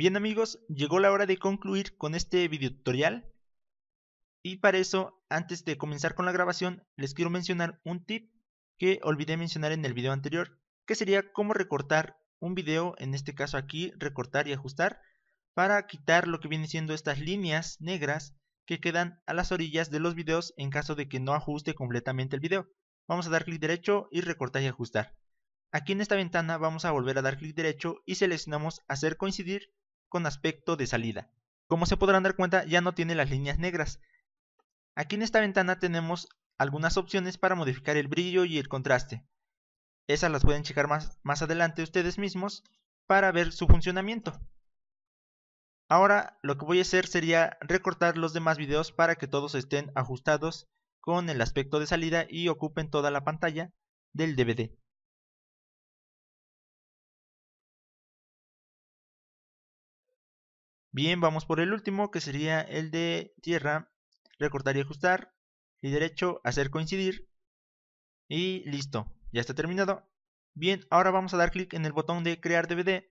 Bien amigos, llegó la hora de concluir con este video tutorial. Y para eso, antes de comenzar con la grabación, les quiero mencionar un tip que olvidé mencionar en el video anterior, que sería cómo recortar un video, en este caso aquí, recortar y ajustar, para quitar lo que viene siendo estas líneas negras que quedan a las orillas de los videos en caso de que no ajuste completamente el video. Vamos a dar clic derecho y recortar y ajustar. Aquí en esta ventana vamos a volver a dar clic derecho y seleccionamos hacer coincidir con aspecto de salida. Como se podrán dar cuenta, ya no tiene las líneas negras. Aquí en esta ventana tenemos algunas opciones para modificar el brillo y el contraste. Esas las pueden checar más, más adelante ustedes mismos para ver su funcionamiento. Ahora lo que voy a hacer sería recortar los demás videos para que todos estén ajustados con el aspecto de salida y ocupen toda la pantalla del DVD. Bien, vamos por el último, que sería el de tierra, recortar y ajustar, y derecho, hacer coincidir, y listo, ya está terminado. Bien, ahora vamos a dar clic en el botón de crear DVD,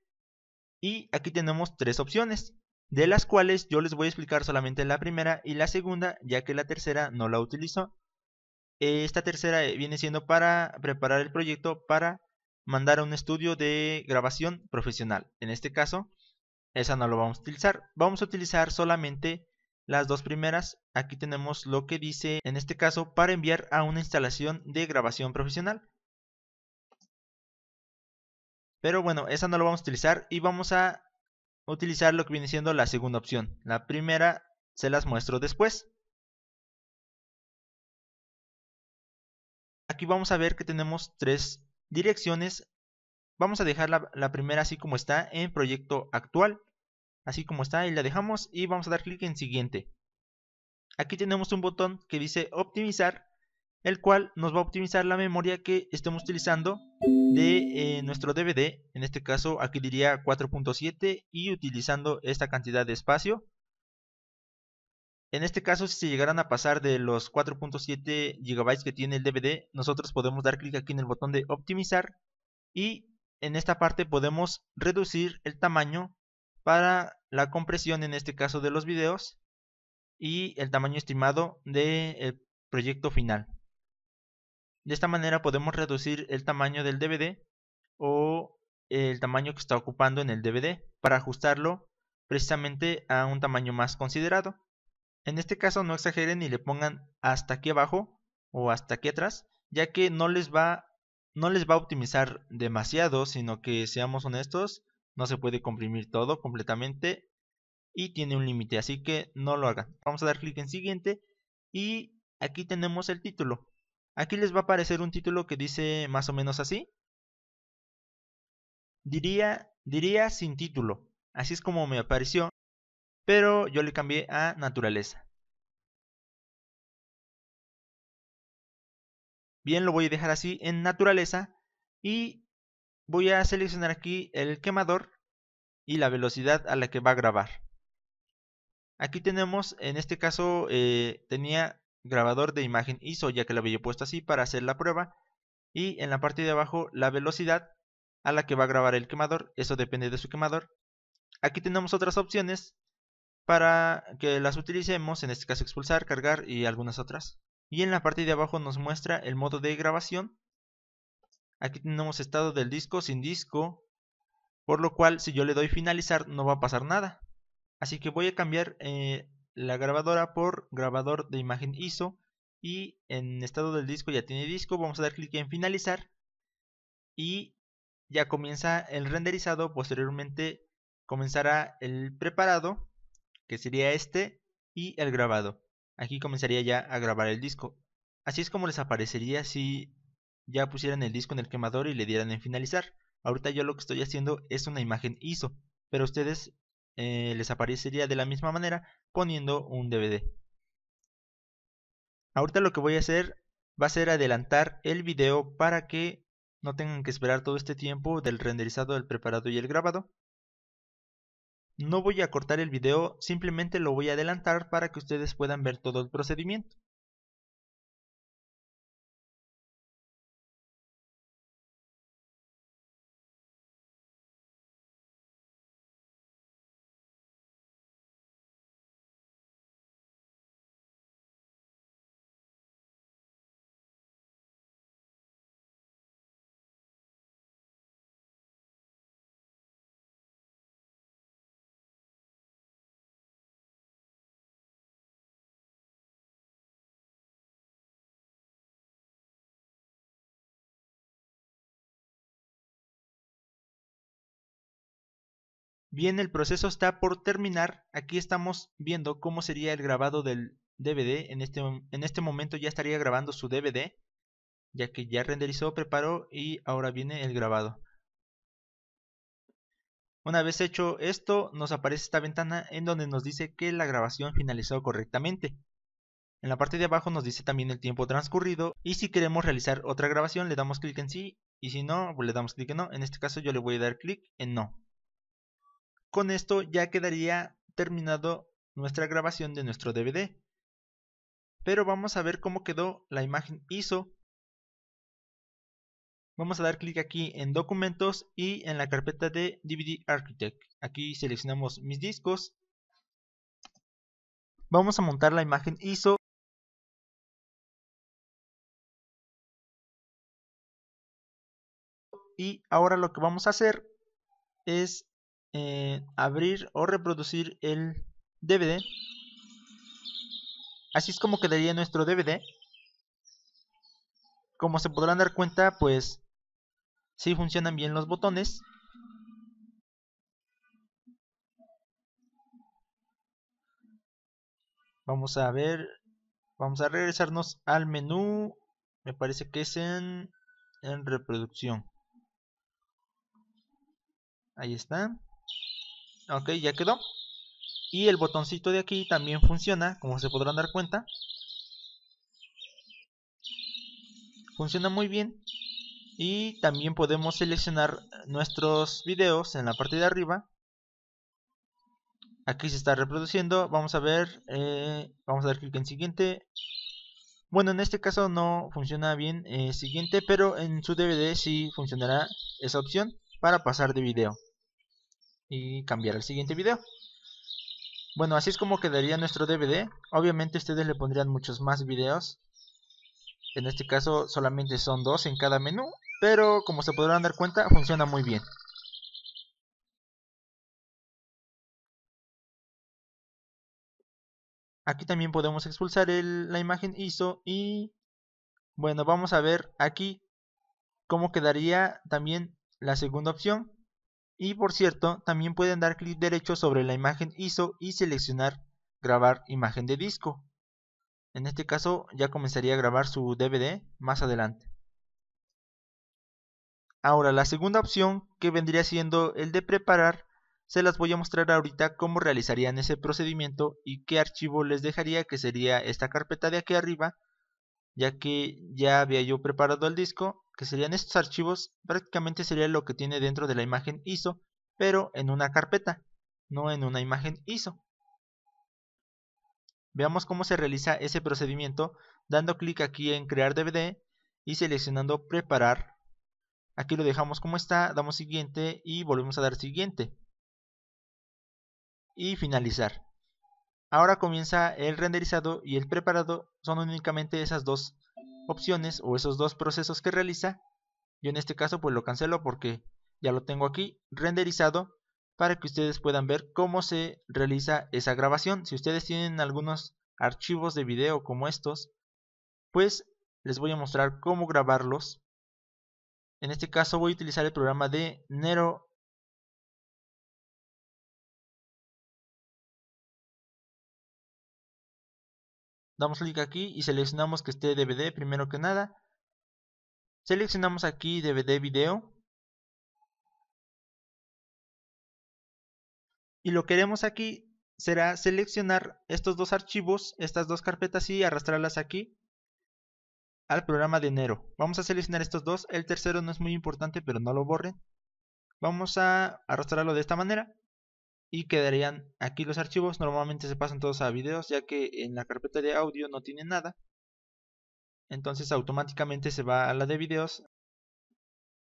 y aquí tenemos tres opciones, de las cuales yo les voy a explicar solamente la primera y la segunda, ya que la tercera no la utilizo. Esta tercera eh, viene siendo para preparar el proyecto para mandar a un estudio de grabación profesional. En este caso, esa no lo vamos a utilizar. Vamos a utilizar solamente las dos primeras. Aquí tenemos lo que dice, en este caso, para enviar a una instalación de grabación profesional. Pero bueno, esa no lo vamos a utilizar y vamos a utilizar lo que viene siendo la segunda opción. La primera se las muestro después. Aquí vamos a ver que tenemos tres direcciones. Vamos a dejar la, la primera así como está en proyecto actual así como está y la dejamos y vamos a dar clic en siguiente. Aquí tenemos un botón que dice optimizar, el cual nos va a optimizar la memoria que estemos utilizando de eh, nuestro DVD, en este caso aquí diría 4.7 y utilizando esta cantidad de espacio. En este caso, si se llegaran a pasar de los 4.7 GB que tiene el DVD, nosotros podemos dar clic aquí en el botón de optimizar y en esta parte podemos reducir el tamaño para la compresión en este caso de los videos y el tamaño estimado del eh, proyecto final. De esta manera podemos reducir el tamaño del DVD o el tamaño que está ocupando en el DVD para ajustarlo precisamente a un tamaño más considerado. En este caso no exageren y le pongan hasta aquí abajo o hasta aquí atrás, ya que no les va no les va a optimizar demasiado, sino que seamos honestos, no se puede comprimir todo completamente y tiene un límite, así que no lo hagan. Vamos a dar clic en siguiente y aquí tenemos el título. Aquí les va a aparecer un título que dice más o menos así. Diría, diría sin título. Así es como me apareció, pero yo le cambié a naturaleza. Bien, lo voy a dejar así en naturaleza y voy a seleccionar aquí el quemador y la velocidad a la que va a grabar. Aquí tenemos, en este caso, eh, tenía grabador de imagen ISO, ya que lo había puesto así para hacer la prueba. Y en la parte de abajo, la velocidad a la que va a grabar el quemador, eso depende de su quemador. Aquí tenemos otras opciones para que las utilicemos, en este caso expulsar, cargar y algunas otras. Y en la parte de abajo nos muestra el modo de grabación, Aquí tenemos estado del disco sin disco. Por lo cual, si yo le doy finalizar, no va a pasar nada. Así que voy a cambiar eh, la grabadora por grabador de imagen ISO. Y en estado del disco ya tiene disco. Vamos a dar clic en finalizar. Y ya comienza el renderizado. Posteriormente comenzará el preparado, que sería este, y el grabado. Aquí comenzaría ya a grabar el disco. Así es como les aparecería si ya pusieran el disco en el quemador y le dieran en finalizar. Ahorita yo lo que estoy haciendo es una imagen ISO, pero a ustedes eh, les aparecería de la misma manera poniendo un DVD. Ahorita lo que voy a hacer va a ser adelantar el video para que no tengan que esperar todo este tiempo del renderizado, del preparado y el grabado. No voy a cortar el video, simplemente lo voy a adelantar para que ustedes puedan ver todo el procedimiento. Bien, el proceso está por terminar. Aquí estamos viendo cómo sería el grabado del DVD. Este en este, momento ya estaría grabando su DVD, ya que ya renderizó, preparó y ahora viene el grabado. Una vez hecho esto, nos aparece esta ventana en donde nos dice que la grabación finalizó correctamente. En la parte de abajo nos dice también el tiempo transcurrido y si queremos realizar otra grabación le damos clic en sí y si no, pues le damos clic en no. En este caso yo le voy a dar clic en no. Con esto ya quedaría terminado nuestra grabación de nuestro DVD. Pero vamos a ver cómo quedó la imagen ISO. Vamos a dar clic aquí en documentos y en la carpeta de DVD Architect. Aquí seleccionamos mis discos. Vamos a montar la imagen ISO. Y ahora lo que vamos a hacer es eh, abrir o reproducir el DVD. Así es como quedaría nuestro DVD. Como se podrán dar cuenta, pues si funcionan bien los botones. Vamos a ver, vamos a regresarnos al menú, me parece que es en, en reproducción. Ahí está ok ya quedó y el botoncito de aquí también funciona como se podrán dar cuenta funciona muy bien y también podemos seleccionar nuestros videos en la parte de arriba aquí se está reproduciendo vamos a ver eh, vamos a dar clic en siguiente bueno en este caso no funciona bien eh, siguiente pero en su DVD sí funcionará esa opción para pasar de video y cambiar al siguiente video. Bueno, así es como quedaría nuestro DVD. Obviamente ustedes le pondrían muchos más videos. En este caso solamente son dos en cada menú, pero como se podrán dar cuenta funciona muy bien. Aquí también podemos expulsar la imagen ISO y bueno, vamos a ver aquí cómo quedaría también la segunda opción y por cierto, también pueden dar clic derecho sobre la imagen ISO y seleccionar grabar imagen de disco. En este caso ya comenzaría a grabar su DVD más adelante. Ahora la segunda opción que vendría siendo el de preparar, se las voy a mostrar ahorita cómo realizarían ese procedimiento y qué archivo les dejaría que sería esta carpeta de aquí arriba, ya que ya había yo preparado el disco que serían estos archivos, prácticamente sería lo que tiene dentro de la imagen ISO, pero en una carpeta, no en una imagen ISO. Veamos cómo se realiza ese procedimiento dando clic aquí en crear DVD y seleccionando preparar. Aquí lo dejamos como está, damos siguiente y volvemos a dar siguiente. Y finalizar. Ahora comienza el renderizado y el preparado, son únicamente esas dos opciones o esos dos procesos que realiza. Yo en este caso pues lo cancelo porque ya lo tengo aquí renderizado para que ustedes puedan ver cómo se realiza esa grabación. Si ustedes tienen algunos archivos de video como estos, pues les voy a mostrar cómo grabarlos. En este caso voy a utilizar el programa de Nero damos clic aquí y seleccionamos que esté DVD primero que nada. Seleccionamos aquí DVD video. Y lo que haremos aquí será seleccionar estos dos archivos, estas dos carpetas y arrastrarlas aquí al programa de enero. Vamos a seleccionar estos dos, el tercero no es muy importante pero no lo borren. Vamos a arrastrarlo de esta manera y quedarían aquí los archivos. Normalmente se pasan todos a videos ya que en la carpeta de audio no tiene nada. Entonces automáticamente se va a la de videos.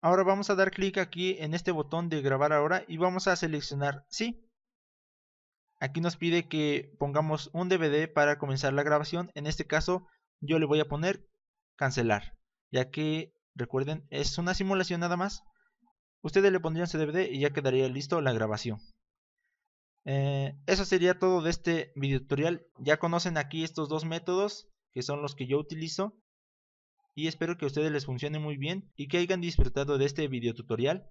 Ahora vamos a dar clic aquí en este botón de grabar ahora y vamos a seleccionar sí. Aquí nos pide que pongamos un DVD para comenzar la grabación. En este caso yo le voy a poner cancelar. Ya que recuerden es una simulación nada más. Ustedes le pondrían su DVD y ya quedaría listo la grabación. Eh, eso sería todo de este video tutorial. Ya conocen aquí estos dos métodos que son los que yo utilizo. Y espero que a ustedes les funcione muy bien y que hayan disfrutado de este video tutorial.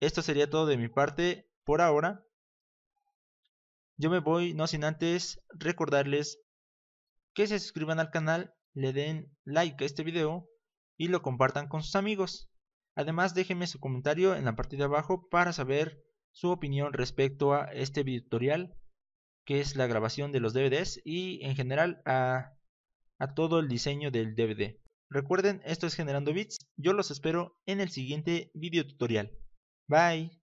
Esto sería todo de mi parte por ahora. Yo me voy no sin antes recordarles que se suscriban al canal, le den like a este video y lo compartan con sus amigos. Además déjenme su comentario en la parte de abajo para saber su opinión respecto a este video tutorial, que es la grabación de los DVDs y en general a, todo el diseño del DVD. Recuerden, esto es Generando Bits, yo los espero en el siguiente video tutorial. Bye.